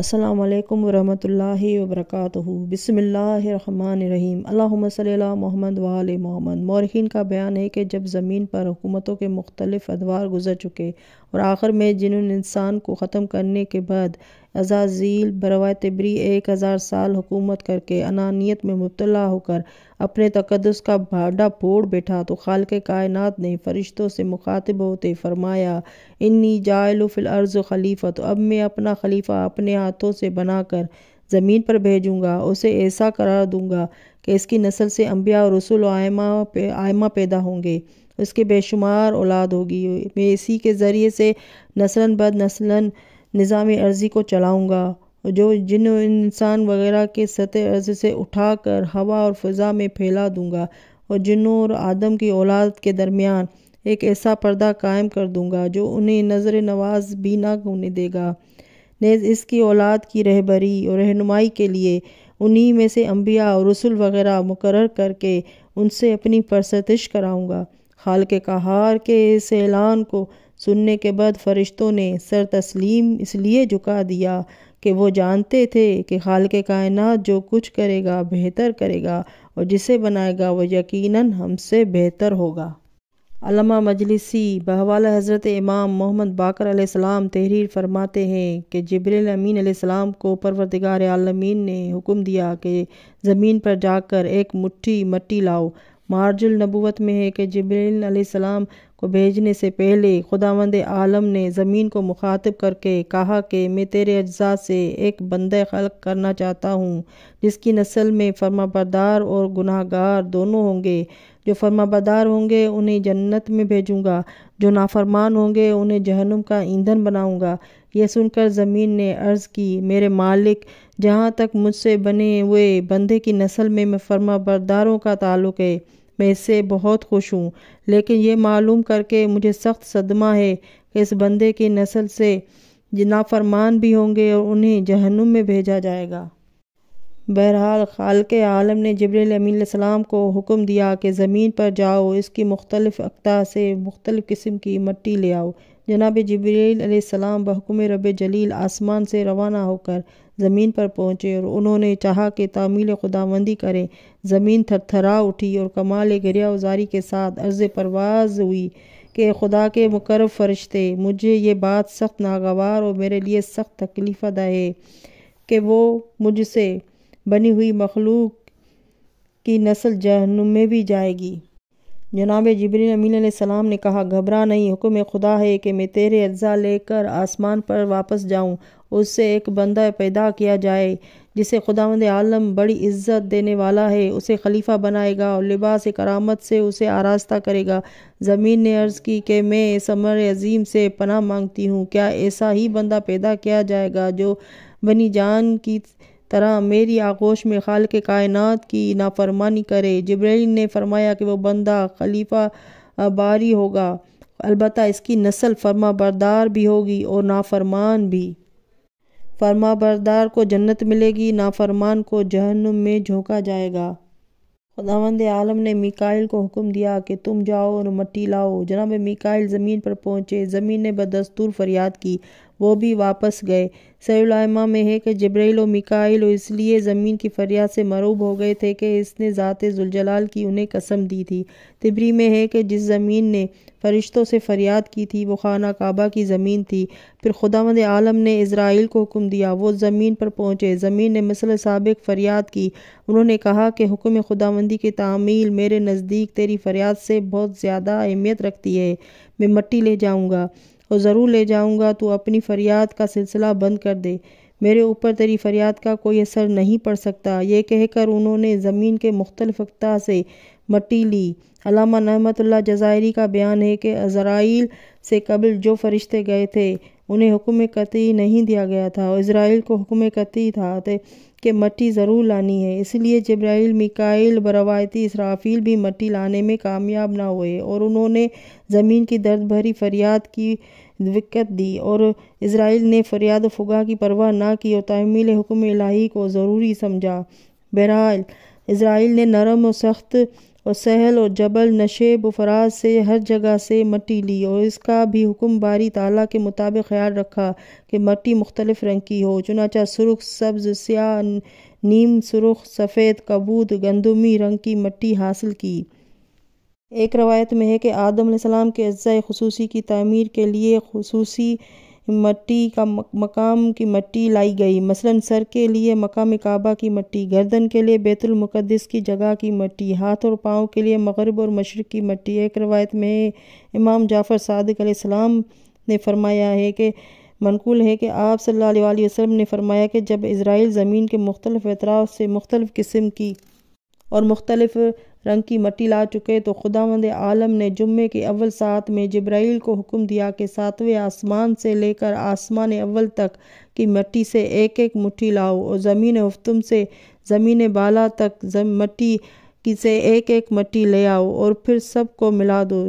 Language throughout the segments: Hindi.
असलकम वरहमल वर्क बसमीम अल्लाम मोहम्मद वाल मोहम्मद मौरखीन का बयान है कि जब ज़मीन पर हुकूमतों के मुख्तलिफ अदवार गुजर चुके और आखिर में जिन्होंने इंसान को ख़त्म करने के बाद अजाजील बरवा तबरी एक हज़ार साल हुकूमत करके अनानियत में मुबतला होकर अपने तकदस का भाडा फोड़ बैठा तो खाल के कायनत ने फरिश्तों से मुखातब होते फरमाया इन्नी जायलफिल अर्ज़ खलीफा तो अब मैं अपना खलीफा अपने हाथों से बनाकर ज़मीन पर भेजूँगा उसे ऐसा करार दूँगा कि इसकी नस्ल से अम्बिया और रसुल आयमा पे आयमा पैदा होंगे उसके बेशुमार औलाद होगी मैं इसी के ज़रिए से नसलन बद नसलन निज़ाम अर्ज़ी को चलाऊँगा जो जिन इंसान वगैरह के सतह अर्ज से उठा कर हवा और फ़ज़ा में फैला दूँगा और जिनों और आदम की औलाद के दरमियान एक ऐसा पर्दा कायम कर दूँगा जो उन्हें नज़र नवाज भी ना होने देगा नेज इसकी औलाद की रहबरी और रहनुमाई के लिए उन्हीं में से अम्बिया और रसुल वगैरह मुकर करके उनसे अपनी परसतिश कराऊँगा खाल के कहार के इस ऐलान को सुनने के बाद फरिश्तों ने सर तस्लीम इसलिए झुका दिया कि वो जानते थे कि खाल के कायनात जो कुछ करेगा बेहतर करेगा और जिसे बनाएगा वो यकीनन हमसे बेहतर होगा अलमा मजलिसी बहवाल हज़रत इमाम मोहम्मद बाकर सलाम तहरीर फरमाते हैं कि जबरमीन अमीन सलाम को परवरदगार आलमीन ने हुक्म दिया कि ज़मीन पर जाकर एक मुट्ठी मट्टी लाओ मार्जुल नबूत में है कि जबरील सलाम को भेजने से पहले खुदावंद आलम ने ज़मीन को मुखातब करके कहा कि मैं तेरे अज्जा से एक बंद खलक करना चाहता हूँ जिसकी नस्ल में फर्माबरदार और गुनाहगार दोनों होंगे जो फर्माबरदार होंगे उन्हें जन्नत में भेजूँगा जो नाफरमान होंगे उन्हें जहनुम का ईंधन बनाऊँगा यह सुनकर ज़मीन ने अर्ज़ की मेरे मालिक जहाँ तक मुझसे बने हुए बंदे की नस्ल में मैं फर्माबरदारों का ताल्लुक़ है मैं इससे बहुत खुश हूँ लेकिन ये मालूम करके मुझे सख्त सदमा है कि इस बंदे की नस्ल से नाफरमान भी होंगे और उन्हें जहनुम में भेजा जाएगा बहरहाल खाल के आलम ने जबरील सलाम को हुक्म दिया कि ज़मीन पर जाओ इसकी मुख्तलिफ़ अकता से मुख्तलिफ़ किस्म की मट्टी ले आओ जनाब जबरीसम बहकुम रब जलील आसमान से रवाना होकर ज़मीन पर पहुँचे और उन्होंने चाहा कि तामील खुदाबंदी करें ज़मीन थरथरा उठी और कमाल गरिया उजारी के साथ अर्ज़ परवाज हुई कि खुदा के मुकर फरिश्ते मुझे ये बात सख्त नागवार और मेरे लिए सख्त तकलीफ़दा है कि वो मुझसे बनी हुई मखलूक की नस्ल जहनुम में भी जाएगी जनाब जबरी अमीन सलाम ने कहा घबरा नहीं हुक्म खुदा है कि मैं तेरे अज्जा लेकर आसमान पर वापस जाऊँ उससे एक बंदा पैदा किया जाए जिसे खुदावंद आलम बड़ी इज्जत देने वाला है उसे खलीफा बनाएगा और लिबास करामत से उसे आरास्ता करेगा ज़मीन ने अर्ज़ की कि मैं समर अजीम से पनाह मांगती हूँ क्या ऐसा ही बंदा पैदा किया जाएगा जो बनी जान की तरह मेरी आगोश में खाल के कायनात की नाफरमानी करे जब्राइल ने फरमाया कि वह बंदा खलीफा बारी होगा अलबत् इसकी नस्ल फरमा बरदार भी होगी और नाफरमान भी फर्मा बरदार को जन्नत मिलेगी नाफरमान को जहन्नुम में झोंका जाएगा खुदावंद आलम ने मिकाइल को हुक्म दिया कि तुम जाओ और मट्टी लाओ जनाब मिकाइल ज़मीन पर पहुँचे ज़मीन ने बदस्तूर फरियाद की वो भी वापस गए सैलमा में है कि जब्रैल व मिकाइल इसलिए ज़मीन की फरियाद से मरूब हो गए थे कि इसने ज़ात जुलजलाल की उन्हें कसम दी थी तिबरी में है कि जिस ज़मीन ने फरिश्तों से फरियाद की थी वो खाना काबा की ज़मीन थी फिर खुदावंद आलम ने इसराइल को हुक्म दिया वो ज़मीन पर पहुँचे ज़मीन ने मसल सबक फरियाद की उन्होंने कहा कि हुक्म खुदाबंदी की तामील मेरे नज़दीक तेरी फरियाद से बहुत ज़्यादा अहमियत रखती है मैं मट्टी ले जाऊँगा और ज़रूर ले जाऊँगा तू अपनी फरियाद का सिलसिला बंद कर दे मेरे ऊपर तेरी फरियाद का कोई असर नहीं पड़ सकता ये कहकर उन्होंने ज़मीन के मुख्तलिफ से मट्टी ली अलामा नहमतुल्ला जजायरी का बयान है कि अजराइल से कबल जो फरिश्ते गए थे उन्हें हुक्म कतई नहीं दिया गया था और इसराइल को हुक्म कतई था कि मट्टी ज़रूर लानी है इसलिए जब्राइल मिकाइल बरवायती इसराफील भी मट्टी लाने में कामयाब ना हुए और उन्होंने ज़मीन की दर्द भरी फरियाद की दिक्कत दी और इसराइल ने फरियाद फुगा की परवाह ना की और तहमील हुक्म इलाही को ज़रूरी समझा बहरहाल इसराइल ने नरम और सख्त और सहल और जबल नशेब फराज से हर जगह से मट्टी ली और इसका भी हुक्म बारी ताला के मुताबिक ख्याल रखा कि मट्टी मुख्तलिफ रंग की हो चुनाचा सुरख सब्ज स्याह नीम सुरख सफ़ेद कबूत गंदुमी रंग की मट्टी हासिल की एक रवायत में है कि आदम के अज्जा खसूसी की तमीर के लिए खसूसी मट्टी का मकाम की मट्टी लाई गई मसलन सर के लिए मकाम काबा की मट्टी गर्दन के लिए बैतुल मुकद्दस की जगह की मट्टी हाथ और पाँव के लिए मगरब और मशरक़ की मट्टी एक रवायत में इमाम जाफ़र सदकाम सलाम ने फरमाया है कि मनकूल है कि आप सल्लल्लाहु अलैहि वसल्लम ने फरमाया कि जब इसराइल ज़मीन के मुख्तलिफ़ अतराफ़ से मुख्तलिफ़ किस्म की और मुख्तलिफ रंग की मट्टी ला चुके तो खुदावंद आलम ने जुम्मे के अव्वल साथ में जब्राइल को हुक्म दिया कि सातवें आसमान से लेकर आसमान अव्वल तक की मट्टी से एक एक मुट्ठी लाओ और ज़मीन हफ्तुम से ज़मीन बाला तक मट्टी की से एक एक मट्टी ले आओ और फिर सबको मिला दो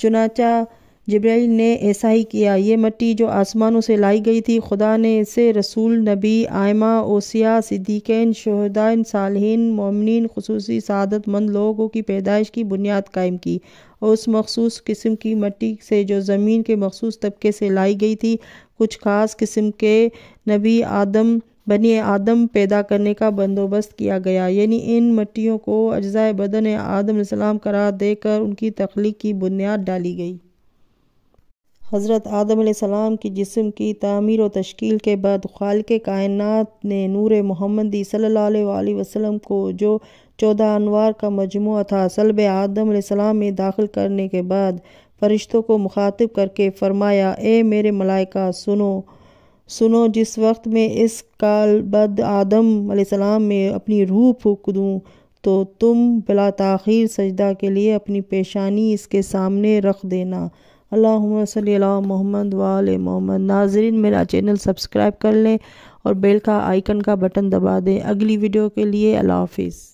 चुनाचा जब्राइल ने ऐसा ही किया ये मट्टी जो आसमानों से लाई गई थी खुदा ने इसे रसूल नबी आयमा ओसिया सिद्दीक़ैन शहदान सालहन ममिन खसूस सदतमंद लोगों की पैदाइश की बुनियाद कायम की और उस मखसूस किस्म की मट्टी से जो ज़मीन के मखसूस तबके से लाई गई थी कुछ ख़ास किस्म के नबी आदम बनी आदम पैदा करने का बंदोबस्त किया गया यानी इन मट्टियों को अज्जा बदन आदम सलाम करार देकर उनकी तख्लीक की बुनियाद डाली गई हज़रत आदम सलाम की जिस्म की तमीर व तश्कील के बाद खाल के कायनत ने नूर मोहम्मदी सल्ला वसलम को जो चौदह अनवार का मजमू था सलब आदम सलाम में दाखिल करने के बाद फरिश्तों को मुखातब करके फरमाया ए मेरे मलाइका सुनो सुनो जिस वक्त मैं इस काल बद आदम में अपनी रूह फूक दूँ तो तुम बिला तखिर सजदा के लिए अपनी पेशानी इसके सामने रख देना अल्लाम मोहम्मद वाल मोहम्मद नाजरीन मेरा चैनल सब्सक्राइब कर लें और बेल का आइकन का बटन दबा दें अगली वीडियो के लिए अल्लाह हाफिज़